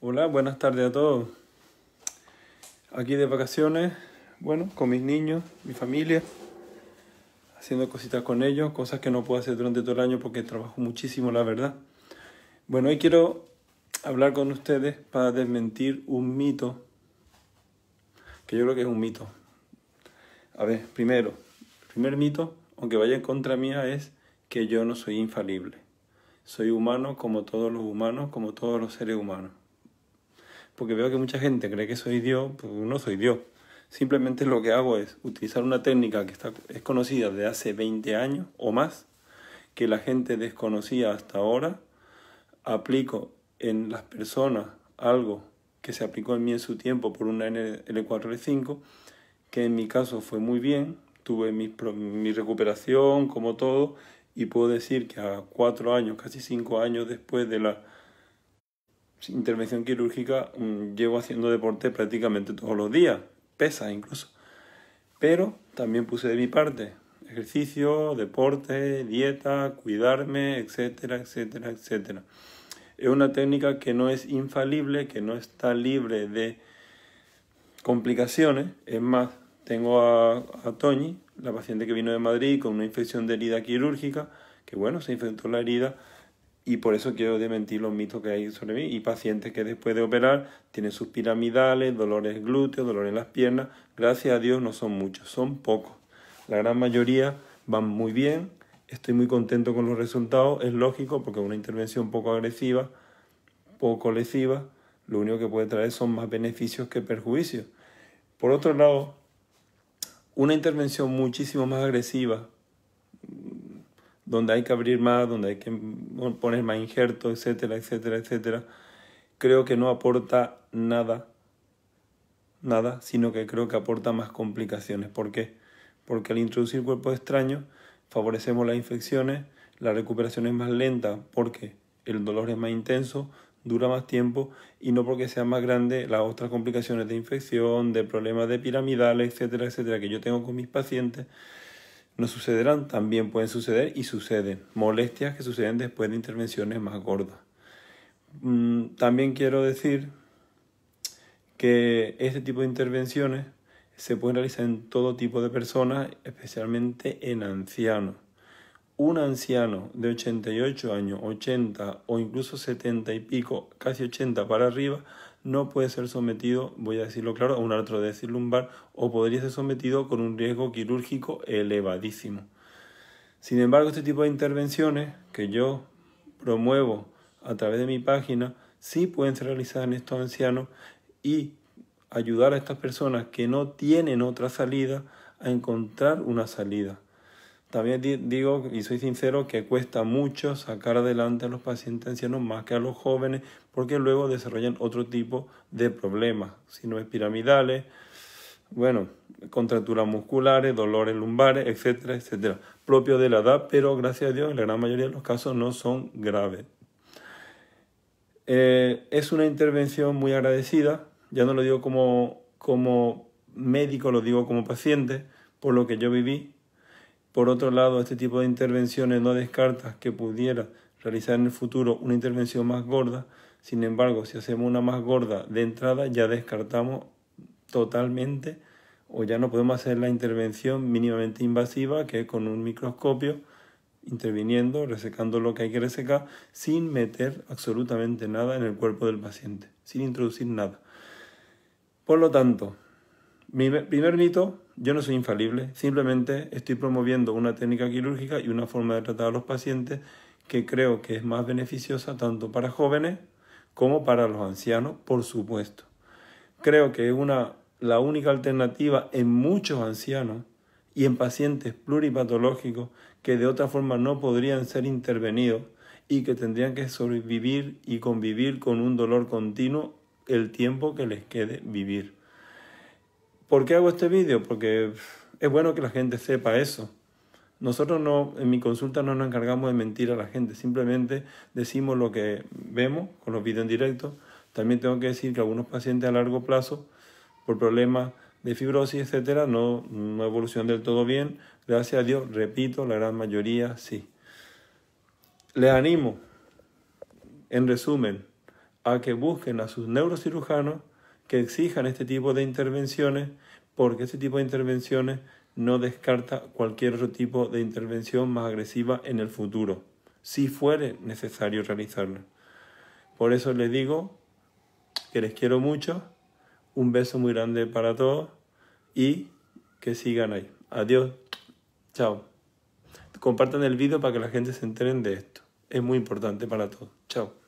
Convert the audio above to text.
Hola, buenas tardes a todos. Aquí de vacaciones, bueno, con mis niños, mi familia, haciendo cositas con ellos, cosas que no puedo hacer durante todo el año porque trabajo muchísimo, la verdad. Bueno, hoy quiero hablar con ustedes para desmentir un mito, que yo creo que es un mito. A ver, primero, el primer mito, aunque vaya en contra mía, es que yo no soy infalible. Soy humano como todos los humanos, como todos los seres humanos porque veo que mucha gente cree que soy Dios, pues no soy Dios. Simplemente lo que hago es utilizar una técnica que está, es conocida de hace 20 años o más, que la gente desconocía hasta ahora. Aplico en las personas algo que se aplicó en mí en su tiempo por una L4L5, que en mi caso fue muy bien, tuve mi, mi recuperación como todo, y puedo decir que a cuatro años, casi cinco años después de la intervención quirúrgica mm, llevo haciendo deporte prácticamente todos los días, pesa incluso. Pero también puse de mi parte ejercicio, deporte, dieta, cuidarme, etcétera, etcétera, etcétera. Es una técnica que no es infalible, que no está libre de complicaciones. Es más, tengo a, Toñi, la paciente que vino de Madrid con una infección de herida quirúrgica, que bueno, se infectó la herida y por eso quiero desmentir los mitos que hay sobre mí. Y pacientes que después de operar tienen sus piramidales, dolores glúteos, dolores en las piernas. Gracias a Dios no son muchos, son pocos. La gran mayoría van muy bien. Estoy muy contento con los resultados. Es lógico porque una intervención poco agresiva, poco lesiva, lo único que puede traer son más beneficios que perjuicios. Por otro lado, una intervención muchísimo más agresiva, donde hay que abrir más, donde hay que poner más injerto, etcétera, etcétera, etcétera, creo que no aporta nada, nada, sino que creo que aporta más complicaciones. ¿Por qué? Porque al introducir cuerpos extraños favorecemos las infecciones, la recuperación es más lenta porque el dolor es más intenso, dura más tiempo y no porque sea más grande las otras complicaciones de infección, de problemas de piramidales, etcétera, etcétera, que yo tengo con mis pacientes no sucederán, también pueden suceder y suceden. Molestias que suceden después de intervenciones más gordas. Mm, también quiero decir que este tipo de intervenciones se pueden realizar en todo tipo de personas, especialmente en ancianos un anciano de 88 años, 80 o incluso 70 y pico, casi 80 para arriba, no puede ser sometido, voy a decirlo claro, a una artrodesis lumbar o podría ser sometido con un riesgo quirúrgico elevadísimo. Sin embargo, este tipo de intervenciones que yo promuevo a través de mi página sí pueden ser realizadas en estos ancianos y ayudar a estas personas que no tienen otra salida a encontrar una salida. También digo y soy sincero que cuesta mucho sacar adelante a los pacientes ancianos más que a los jóvenes porque luego desarrollan otro tipo de problemas, es piramidales, bueno, contracturas musculares, dolores lumbares, etcétera, etcétera, propio de la edad, pero gracias a Dios en la gran mayoría de los casos no son graves. Eh, es una intervención muy agradecida, ya no lo digo como, como médico, lo digo como paciente, por lo que yo viví, por otro lado, este tipo de intervenciones no descartas que pudiera realizar en el futuro una intervención más gorda. Sin embargo, si hacemos una más gorda de entrada, ya descartamos totalmente o ya no podemos hacer la intervención mínimamente invasiva, que es con un microscopio, interviniendo, resecando lo que hay que resecar, sin meter absolutamente nada en el cuerpo del paciente, sin introducir nada. Por lo tanto, mi primer mito yo no soy infalible, simplemente estoy promoviendo una técnica quirúrgica y una forma de tratar a los pacientes que creo que es más beneficiosa tanto para jóvenes como para los ancianos, por supuesto. Creo que es una, la única alternativa en muchos ancianos y en pacientes pluripatológicos que de otra forma no podrían ser intervenidos y que tendrían que sobrevivir y convivir con un dolor continuo el tiempo que les quede vivir. ¿Por qué hago este vídeo? Porque es bueno que la gente sepa eso. Nosotros no, en mi consulta no nos encargamos de mentir a la gente, simplemente decimos lo que vemos con los vídeos en directo. También tengo que decir que algunos pacientes a largo plazo, por problemas de fibrosis, etc., no, no evolucionan del todo bien. Gracias a Dios, repito, la gran mayoría sí. Les animo, en resumen, a que busquen a sus neurocirujanos que exijan este tipo de intervenciones, porque este tipo de intervenciones no descarta cualquier otro tipo de intervención más agresiva en el futuro, si fuere necesario realizarla. Por eso les digo que les quiero mucho, un beso muy grande para todos y que sigan ahí. Adiós, chao. Compartan el vídeo para que la gente se enteren de esto. Es muy importante para todos. Chao.